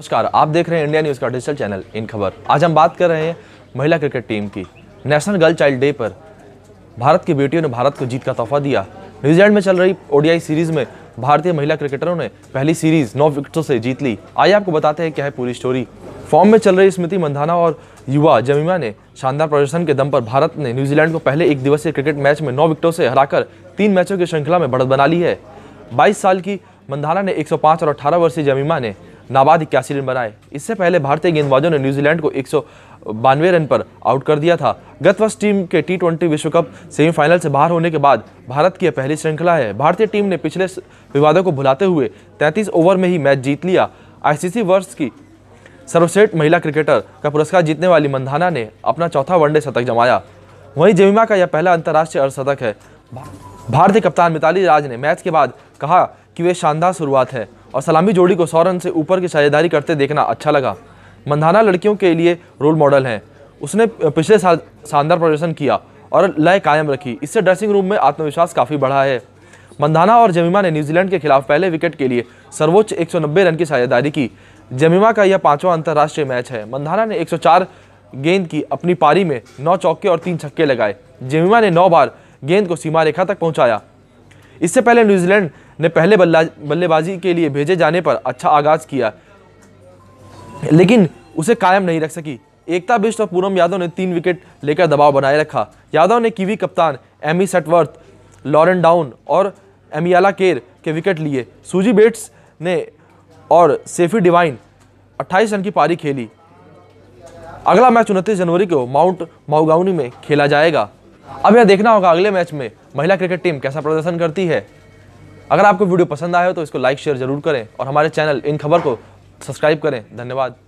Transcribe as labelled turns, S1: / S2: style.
S1: नमस्कार आप देख रहे हैं इंडिया न्यूज़ का डिजिटल चैनल इन खबर आज हम बात कर रहे हैं महिला क्रिकेट टीम की नेशनल गर्ल चाइल्ड डे पर भारत की बेटियों ने भारत को जीत का तोहफा दिया न्यूजीलैंड में चल रही ओडीआई सीरीज में भारतीय महिला क्रिकेटरों ने पहली सीरीज नौ विकेटों से जीत ली आइए आपको बताते हैं क्या है पूरी स्टोरी फॉर्म में चल रही स्मृति मंधाना और युवा जमीमा ने शानदार प्रदर्शन के दम पर भारत ने न्यूजीलैंड को पहले एक दिवसीय क्रिकेट मैच में नौ विकेटों से हराकर तीन मैचों की श्रृंखला में बढ़त बना ली है बाईस साल की मंधाना ने 105 और 18 वर्षीय जमीमा ने नाबाद इक्यासी रन बनाए इससे पहले भारतीय गेंदबाजों ने न्यूजीलैंड को एक बानवे रन पर आउट कर दिया था गत वर्ष टीम के टी ट्वेंटी विश्व कप सेमीफाइनल से बाहर होने के बाद भारत की यह पहली श्रृंखला है भारतीय टीम ने पिछले विवादों को भुलाते हुए 33 ओवर में ही मैच जीत लिया आईसीसी वर्ष की सर्वश्रेष्ठ महिला क्रिकेटर का पुरस्कार जीतने वाली मंधाना ने अपना चौथा वनडे शतक जमाया वहीं जेमिमा का यह पहला अंतर्राष्ट्रीय अर्धशतक है भारतीय कप्तान मिताली राज ने मैच के बाद कहा कि वे शानदार शुरुआत है और सलामी जोड़ी को सौरन से ऊपर की साझेदारी करते देखना अच्छा लगा मंदाना लड़कियों के लिए रोल मॉडल हैं उसने पिछले साल शानदार प्रदर्शन किया और लय कायम रखी इससे ड्रेसिंग रूम में आत्मविश्वास काफ़ी बढ़ा है मंदाना और जमीमा ने न्यूजीलैंड के खिलाफ पहले विकेट के लिए सर्वोच्च 190 रन की साझेदारी की जमीमा का यह पांचवा अंतर्राष्ट्रीय मैच है मंदाना ने 104 गेंद की अपनी पारी में नौ चौके और तीन छक्के लगाए जमीमा ने नौ बार गेंद को सीमा रेखा तक पहुंचाया इससे पहले न्यूजीलैंड ने पहले बल्लेबाजी के लिए भेजे जाने पर अच्छा आगाज़ किया लेकिन उसे कायम नहीं रख सकी एकता बिस्ट और पूनम यादव ने तीन विकेट लेकर दबाव बनाए रखा यादव ने कीवी कप्तान एमी सेटवर्थ लॉरेन डाउन और एमियाला केर के विकेट लिए सूजी बेट्स ने और सेफी डिवाइन 28 रन की पारी खेली अगला मैच उनतीस जनवरी को माउंट माउगाउनी में खेला जाएगा अब यह देखना होगा अगले मैच में महिला क्रिकेट टीम कैसा प्रदर्शन करती है अगर आपको वीडियो पसंद आया हो तो इसको लाइक शेयर जरूर करें और हमारे चैनल इन खबर को सब्सक्राइब करें धन्यवाद